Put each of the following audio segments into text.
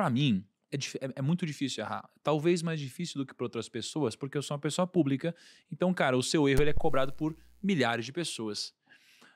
para mim, é, é, é, muito difícil errar. Talvez mais difícil do que para outras pessoas, porque eu sou uma pessoa pública. Então, cara, o seu erro ele é cobrado por milhares de pessoas.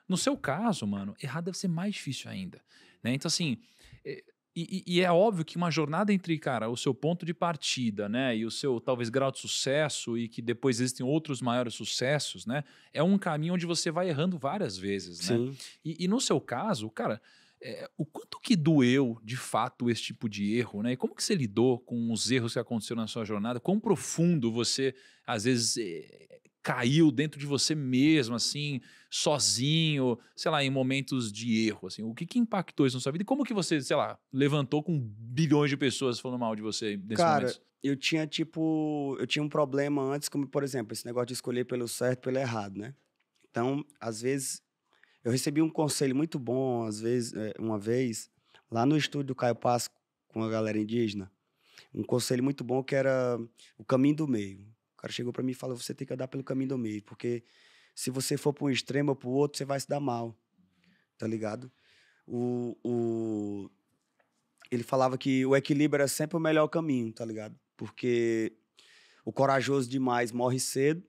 No seu caso, mano, errar deve ser mais difícil ainda. Né? Então, assim. É, e, e, é óbvio que uma jornada entre, cara, o seu ponto de partida, né, e o seu talvez grau de sucesso e que depois existem outros maiores sucessos, né, é um caminho onde você vai errando várias vezes, né? Sim. E, e no seu caso, cara, é, o quanto que doeu de fato esse tipo de erro, né? E como que você lidou com os erros que aconteceram na sua jornada? Quão profundo você às vezes é, caiu dentro de você mesmo, assim, sozinho, sei lá, em momentos de erro, assim? O que que impactou isso na sua vida? E como que você, sei lá, levantou com bilhões de pessoas falando mal de você nesse Cara, momento? eu tinha tipo, eu tinha um problema antes, como por exemplo, esse negócio de escolher pelo certo, pelo errado, né? Então, às vezes eu recebi um conselho muito bom, às vezes, eh, uma vez, lá no estúdio do Caio Passo, com a galera indígena. Um conselho muito bom que era o caminho do meio. O cara chegou para mim e falou: você tem que andar pelo caminho do meio, porque se você for para um extremo ou para o outro, você vai se dar mal. Tá ligado? O, o... Ele falava que o equilíbrio era sempre o melhor caminho, tá ligado? Porque o corajoso demais morre cedo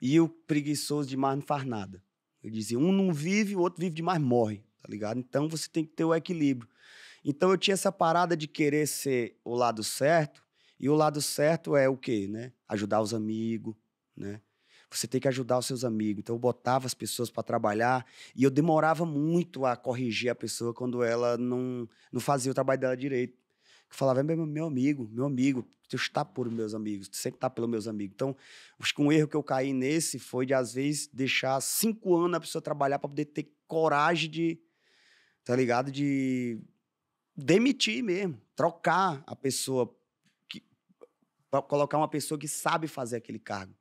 e o preguiçoso demais não faz nada. Ele dizia: um não vive, o outro vive demais, morre, tá ligado? Então você tem que ter o equilíbrio. Então eu tinha essa parada de querer ser o lado certo, e o lado certo é o quê, né? Ajudar os amigos, né? Você tem que ajudar os seus amigos. Então eu botava as pessoas para trabalhar e eu demorava muito a corrigir a pessoa quando ela não, não fazia o trabalho dela direito que falava, meu, meu amigo, meu amigo, tu está por meus amigos, tu sempre está pelos meus amigos. Então, acho que um erro que eu caí nesse foi de, às vezes, deixar cinco anos a pessoa trabalhar para poder ter coragem de, tá ligado? De demitir mesmo, trocar a pessoa, que, pra colocar uma pessoa que sabe fazer aquele cargo,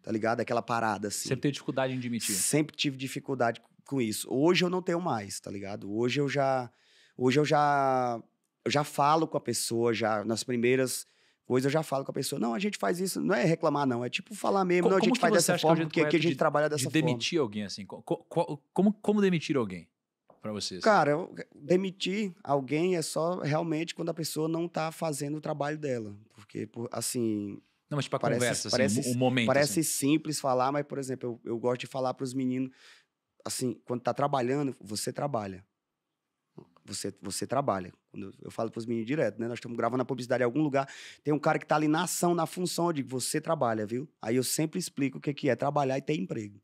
tá ligado? Aquela parada assim. Sempre teve dificuldade em demitir. Sempre tive dificuldade com isso. Hoje eu não tenho mais, tá ligado? Hoje eu já. Hoje eu já eu já falo com a pessoa, já nas primeiras coisas eu já falo com a pessoa. Não, a gente faz isso, não é reclamar, não. É tipo falar mesmo, como, não, a gente faz dessa é forma, porque aqui a gente de, trabalha dessa de demitir forma. demitir alguém assim? Como, como, como demitir alguém para vocês? Cara, eu, demitir alguém é só realmente quando a pessoa não tá fazendo o trabalho dela. Porque, por, assim, não, mas para tipo, parece, conversa, assim, parece, um momento. Assim. Parece assim. simples falar, mas, por exemplo, eu, eu gosto de falar para os meninos, assim, quando tá trabalhando, você trabalha você, você trabalha. Quando eu, falo para os meninos direto, né? Nós estamos gravando a publicidade em algum lugar, tem um cara que está ali na ação, na função, eu digo, você trabalha, viu? Aí eu sempre explico o que, que é trabalhar e ter emprego,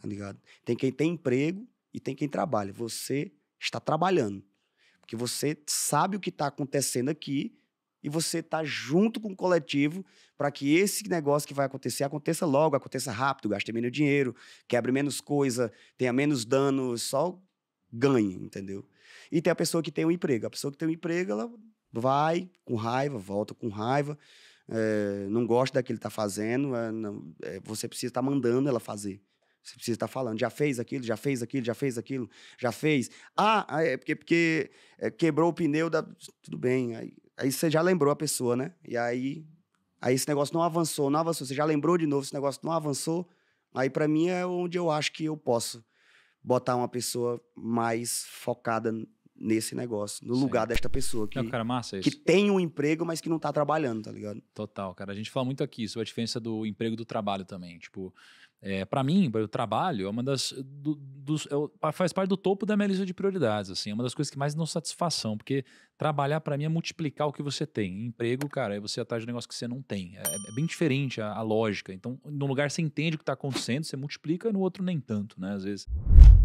tá ligado? Tem quem tem emprego e tem quem trabalha. Você está trabalhando, porque você sabe o que está acontecendo aqui e você está junto com o coletivo para que esse negócio que vai acontecer aconteça logo, aconteça rápido, gaste menos dinheiro, quebre menos coisa, tenha menos dano, só ganhe, entendeu? E tem a pessoa que tem um emprego. A pessoa que tem um emprego, ela vai com raiva, volta com raiva, é, não gosta daquilo que está fazendo, é, não, é, você precisa estar tá mandando ela fazer. Você precisa estar tá falando, já fez aquilo, já fez aquilo, já fez aquilo, já fez. Ah, é porque, porque quebrou o pneu da. Tudo bem. Aí, aí você já lembrou a pessoa, né? E aí, aí esse negócio não avançou, não avançou. Você já lembrou de novo, esse negócio não avançou. Aí para mim é onde eu acho que eu posso botar uma pessoa mais focada nesse negócio, no Sim. lugar desta pessoa que, não, cara, massa isso. que tem um emprego, mas que não tá trabalhando, tá ligado? Total, cara. A gente fala muito aqui sobre a diferença do emprego e do trabalho também. Tipo, é, para mim, o trabalho é uma das. Do, dos, é, faz parte do topo da minha lista de prioridades, assim. É uma das coisas que mais dão satisfação, porque trabalhar para mim é multiplicar o que você tem. Emprego, cara, é você atrás de um negócio que você não tem. É, é bem diferente a, a, lógica. Então, num lugar você entende o que tá acontecendo, você multiplica, no outro nem tanto, né? Às vezes.